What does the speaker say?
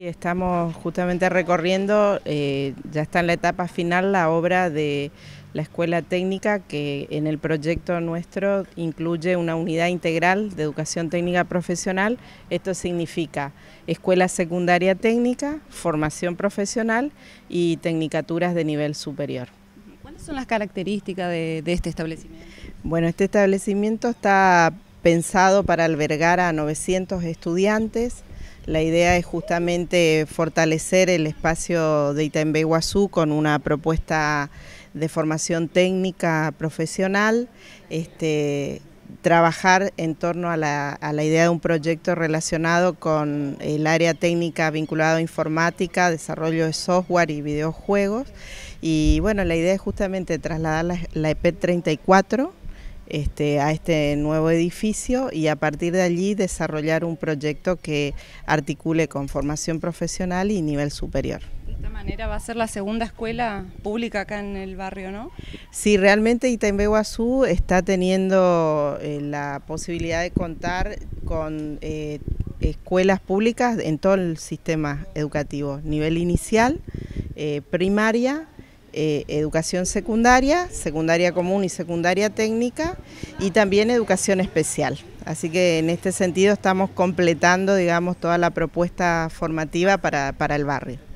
Estamos justamente recorriendo, eh, ya está en la etapa final la obra de la escuela técnica que en el proyecto nuestro incluye una unidad integral de educación técnica profesional. Esto significa escuela secundaria técnica, formación profesional y tecnicaturas de nivel superior. ¿Cuáles son las características de este establecimiento? Bueno, este establecimiento está pensado para albergar a 900 estudiantes la idea es justamente fortalecer el espacio de Itaimbe Guazú con una propuesta de formación técnica profesional, este, trabajar en torno a la, idea de un proyecto relacionado con el área técnica vinculada a informática, desarrollo de software y videojuegos. Y bueno, la idea es justamente trasladar la, la EP 34 e este, a este nuevo edificio y a partir de allí desarrollar un proyecto que articule con formación profesional y nivel superior. De esta manera va a ser la segunda escuela pública acá en el barrio, ¿no? Sí, realmente Itaimbeguazú está teniendo eh, la posibilidad de contar con eh, escuelas públicas en todo el sistema educativo, nivel inicial, eh, primaria, eh, educación secundaria, secundaria común y secundaria técnica y también educación especial. Así que en este sentido estamos completando, digamos, toda la propuesta formativa para el barrio.